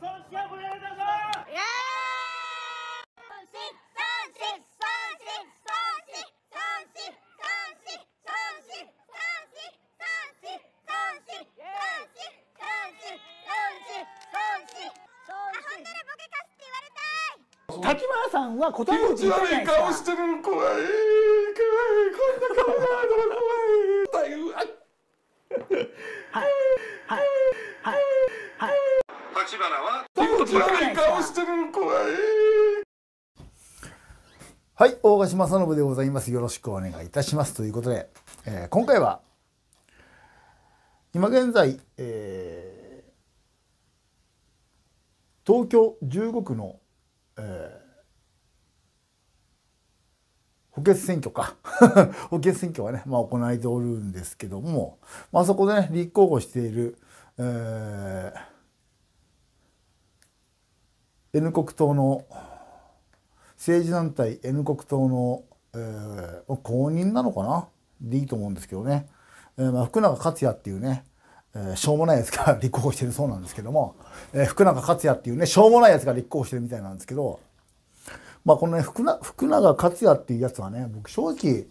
三振これやるだぞイエー三振三振三さんは答え気持ち悪い顔してる怖い怖いこんな顔があるの怖いはいはいはいはい立花は悪い顔してる怖いはい大賀島正信でございますよろしくお願いいたしますということで、えー、今回は今現在、えー、東京15区の、えー、補欠選挙か 補欠選挙はね、まあ、行われておるんですけども、まあそこで、ね、立候補している、えー、N 国党の政治団体 N 国党の、えー、公認なのかなでいいと思うんですけどね、えーまあ、福永克也っていうね、えー、しょうもないやつが 立候補してるそうなんですけども、えー、福永克也っていうねしょうもないやつが立候補してるみたいなんですけど、まあ、このね福福永克也っていうやつはね僕正直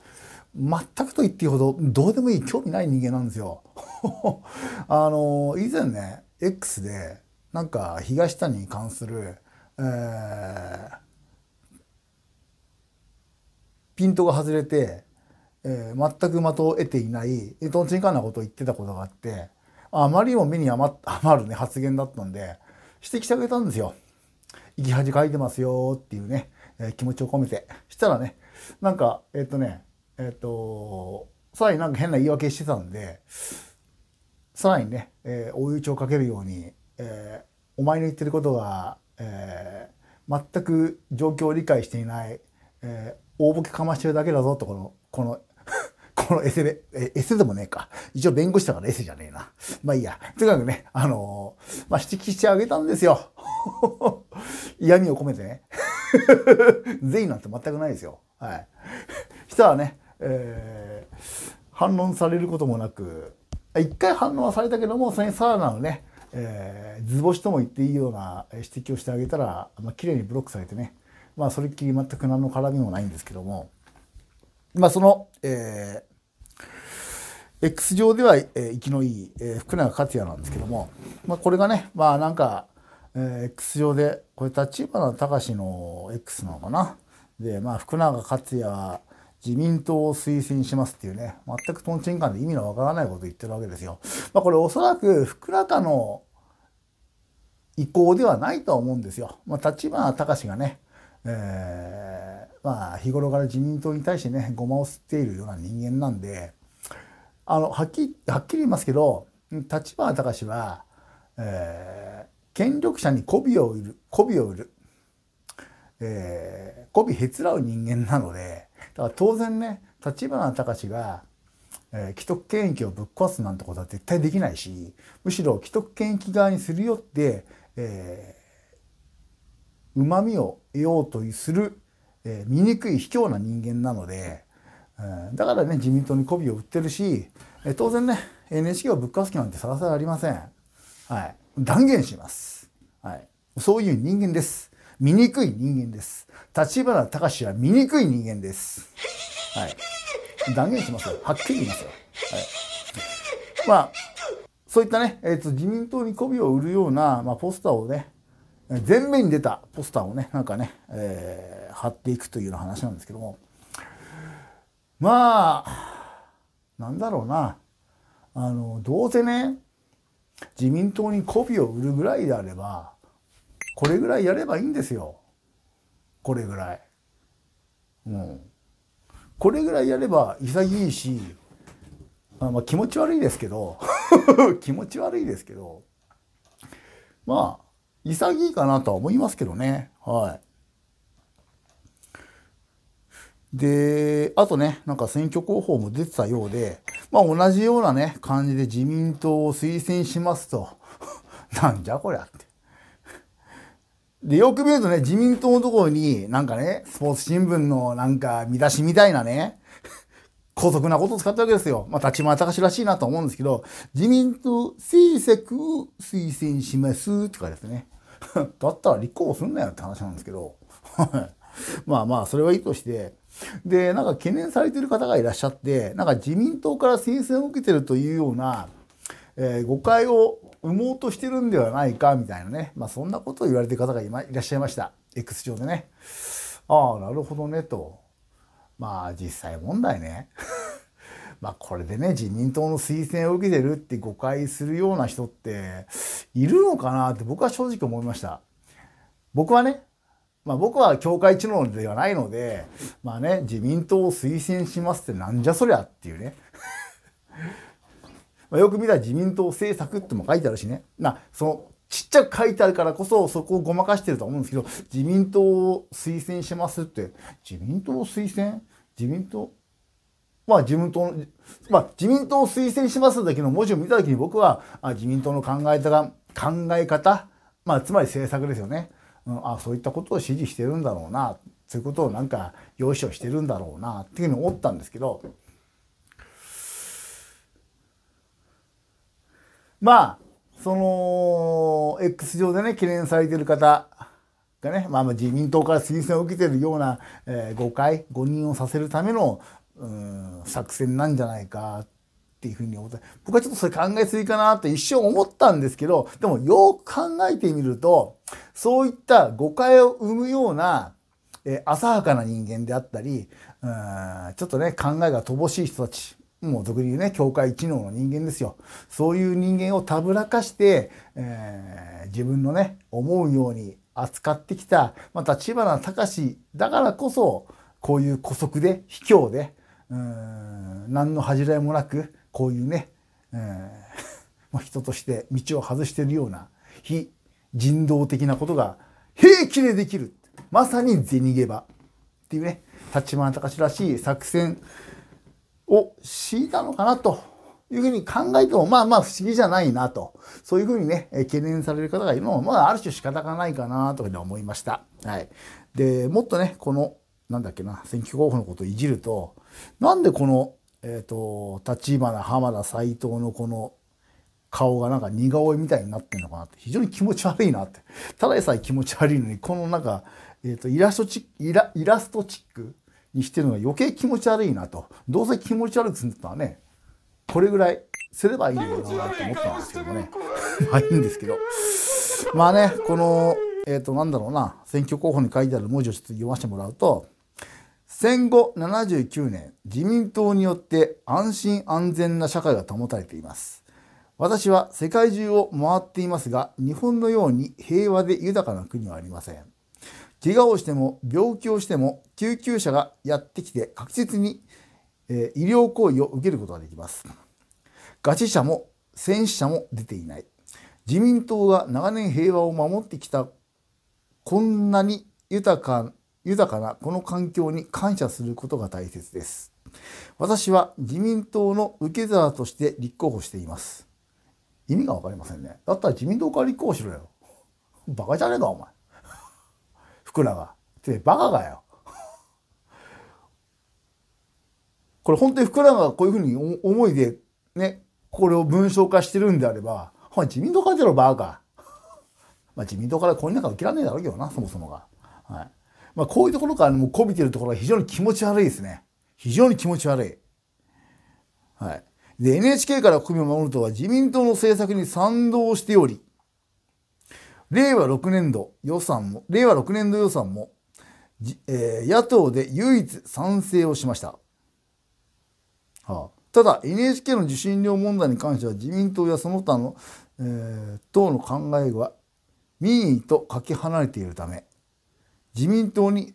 全くと言っていいほどどうでもいい興味ない人間なんですよ。あの以前ね X でなんか東谷に関するえピントが外れて、えー、全く的を得ていないとんちんかんなことを言ってたことがあってあまりにも目に余 る、ね、発言だったんで指摘してあげたんですよ。生き恥かいてますよっていうね、えー、気持ちを込めて。したらねなんかえっ、とねえっ、とさらになんか変な言い訳してたんでさらにね、えー、追い打ちをかけるように、えー、お前の言ってることがえー、全く状況を理解していない、えー、大ボケかましてるだけだぞとこのこの このエセで、え、エセでもねえか。一応弁護士だからエセじゃねえな。まあいいや。とにかくね、あのー、まあ指摘してあげたんですよ。嫌味を込めてね。善意なんて全くないですよ。はい。したらね、えー、反論されることもなく、一回反論はされたけども、それにさらなるね、えー、図星とも言っていいような指摘をしてあげたら、まあ、綺麗にブロックされてね、まあ、それっきり全く何の絡みもないんですけども、まあ、その、えー、X 上では、えー、生きのいい、えー、福永克也なんですけども、まあ、これがね、まあなんか、えー、X 上で、これ立花隆の X なのかな。で、まあ、福永克也は、自民党を推薦しますっていうね、全くとんちんかんで意味のわからないこと言ってるわけですよ。まあ、これおそらく福中の意向ではないとは思うんですよ。まあ、立花隆がね、えー、まあ日頃から自民党に対してね、ごまを吸っているような人間なんで、あの、はっきり、はっきり言いますけど、立花隆は、えー、権力者に媚びを売る、媚びを売る、えー、媚びへつらう人間なので、だから当然ね立花隆が、えー、既得権益をぶっ壊すなんてことは絶対できないしむしろ既得権益側にするよってうまみを得ようとする、えー、醜い卑怯な人間なので、えー、だからね自民党に媚びを売ってるし、えー、当然ね NHK をぶっ壊す気なんてさらさらありません。はい、断言します。はい、そういう人間です。醜い人間です。立花隆は醜い人間です。はい。断言しますよ。はっきり言いますよ。はい。まあ、そういったね、えっ、ー、と、自民党に媚びを売るような、まあ、ポスターをね、前面に出たポスターをね、なんかね、えー、貼っていくというような話なんですけども、まあ、なんだろうな、あの、どうせね、自民党に媚びを売るぐらいであれば、これぐらいやればいいんですよこれぐらい。うん、これぐらいやれば潔いし、あまあ、気持ち悪いですけど 気持ち悪いですけどまあ潔いかなとは思いますけどねはい。で、あとね、なんか選挙候補も出てたようで、まあ同じようなね、感じで自民党を推薦しますと、なんじゃこりゃって。で、よく見るとね、自民党のところに、なんかね、スポーツ新聞のなんか見出しみたいなね、高速なことを使ったわけですよ。まあ、立花隆らしいなと思うんですけど、自民党政策を推薦しますとかですね。だったら立候補すんなよって話なんですけど。まあまあ、それはいいとして。で、なんか懸念されてる方がいらっしゃって、なんか自民党から推薦を受けてるというような、えー、誤解を産もうとしてるんではないかみたいなね、まあ、そんなことを言われている方がいらっしゃいました X 上でね。ああなるほどねとまあ実際問題ね まあこれでね自民党の推薦を受けてるって誤解するような人っているのかなって僕は正直思いました。僕はねまあ、僕は教会知能ではないので、まあね、自民党を推薦しますってなんじゃそりゃっていうねまあ、よく見たら自民党政策っても書いてあるしね。な、その、ちっちゃく書いてあるからこそ、そこをごまかしてると思うんですけど、自民党を推薦しますって、自民党を推薦自民党まあ自民党の、まあ自民党を推薦しますだけの文字を見たときに僕は、あ自民党の考え方、考え方、まあつまり政策ですよね。うん、あそういったことを支持してるんだろうな、そういうことをなんか、要所してるんだろうな、っていうふうに思ったんですけど、まあ、その、X 上でね、懸念されてる方がね、まあ、自民党から推薦を受けてるような、えー、誤解、誤認をさせるための、うん、作戦なんじゃないかっていうふうに思って、僕はちょっとそれ考えすぎかなって一瞬思ったんですけど、でもよく考えてみると、そういった誤解を生むような、えー、浅はかな人間であったり、うん、ちょっとね、考えが乏しい人たち、もう俗に言うね、教会知能の人間ですよ。そういう人間をたぶらかして、えー、自分のね、思うように扱ってきた、また千葉な隆だからこそ、こういう古速で、卑怯で、うん、何の恥じらいもなく、こういうね、えん、まあ、人として道を外してるような、非人道的なことが平気でできる。まさに銭ゲバ。っていうね、立花隆らしい作戦、を敷いたのかなというふうに考えても、まあまあ不思議じゃないなと、そういうふうにね、懸念される方がいるのも、まあある種仕方がないかなというふうに思いました。はい。で、もっとね、この、なんだっけな、選挙候補のことをいじると、なんでこの、えっ、ー、と、立花、浜田、斎藤のこの顔がなんか似顔絵みたいになってんのかなって、非常に気持ち悪いなって。ただでさえ気持ち悪いのに、このなんか、えっ、ー、と、イラストチック、イラ、イラストチックにしてるのが余計気持ち悪いなとどうせ気持ち悪くするんだったらねこれぐらいすればいいのかなと思ったんですけどねまあいいんですけどまあねこのえっ、ー、となんだろうな選挙候補に書いてある文字をちょっと読ませてもらうと戦後79年自民党によって安心安全な社会が保たれています私は世界中を回っていますが日本のように平和で豊かな国はありません怪我をしても病気をしても救急車がやってきて確実に、え医療行為を受けることができます。ガチ者も戦死者も出ていない。自民党が長年平和を守ってきたこんなに豊か豊かなこの環境に感謝することが大切です。私は自民党の受け皿として立候補しています。意味が分かりませんね。だったら自民党から立候補しろよ。バカじゃねえか、お前。福永。ってバカかよ。これ本当に福永がこういうふうに思いでね、これを文章化してるんであれば、ほん自民党から出ろバカ。まあ自民党からこういう中受けらんねえだろうけどな、そもそもが。はい。まあこういうところからもうこびてるところは非常に気持ち悪いですね。非常に気持ち悪い。はい。で、NHK から国民を守るとは自民党の政策に賛同しており、令和6年度予算も、令和6年度予算も、えー、野党で唯一賛成をしました。はあ、ただ NHK の受信料問題に関しては自民党やその他の、えー、党の考えは民意とかけ離れているため自民党に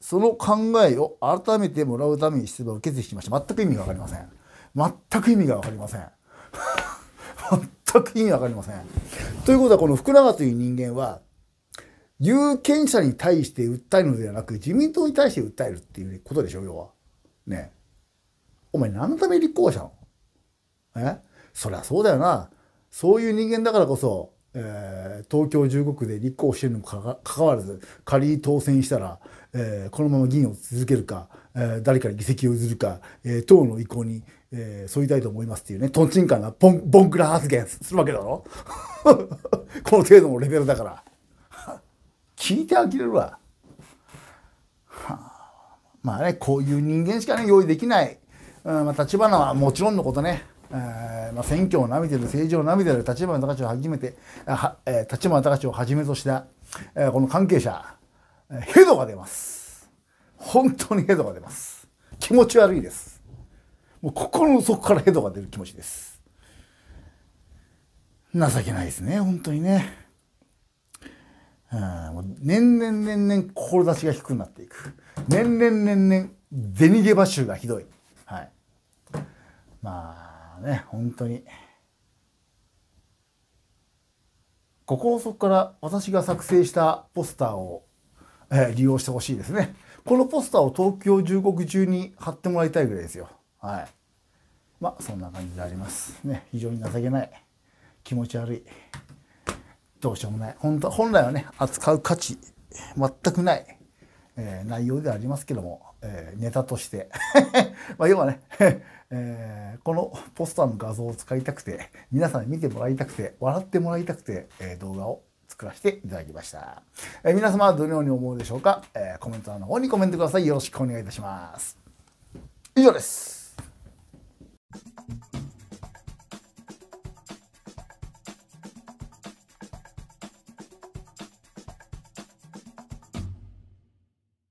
その考えを改めてもらうために出馬を決意しました全く意味が分かりません全く意味が分かりません 全く意味が分かりませんということはこの福永という人間は有権者に対して訴えるのではなく自民党に対して訴えるっていうことでしょ要は。ねお前何のために立候補したのえそりゃそうだよな。そういう人間だからこそ、えー、東京15区で立候補してるにもかかわらず仮に当選したら、えー、このまま議員を続けるか、えー、誰かに議席を譲るか、え党の意向に、えー、そう言いたいと思いますっていうね、とんちんかなボン、ボンクラ発言するわけだろ この程度のレベルだから。聞いて呆れるわ。まあね、こういう人間しかね、用意できない。うん、まあ、立花はもちろんのことね、えー、まあ、選挙をなめてる、政治をなめてる立花隆をはじめて、はえー、立花隆をはじめとした、えー、この関係者、えー、ヘドが出ます。本当にヘドが出ます。気持ち悪いです。もう心の底からヘドが出る気持ちです。情けないですね、本当にね。もう年々年々志が低くなっていく。年々年々銭逃げ場臭がひどい。はい。まあね、本当に。心の底から私が作成したポスターを、えー、利用してほしいですね。このポスターを東京15区中に貼ってもらいたいぐらいですよ。はい。まあ、そんな感じであります。ね、非常に情けない。気持ち悪い。どうしようもない。本当本来はね、扱う価値、全くない、えー、内容ではありますけども、えー、ネタとして まあ、要はね、えー、このポスターの画像を使いたくて、皆さんに見てもらいたくて、笑ってもらいたくて、えー、動画を作らせていただきました。えー、皆様はどのように思うでしょうか、えー、コメント欄の方にコメントください。よろしくお願いいたします。以上です。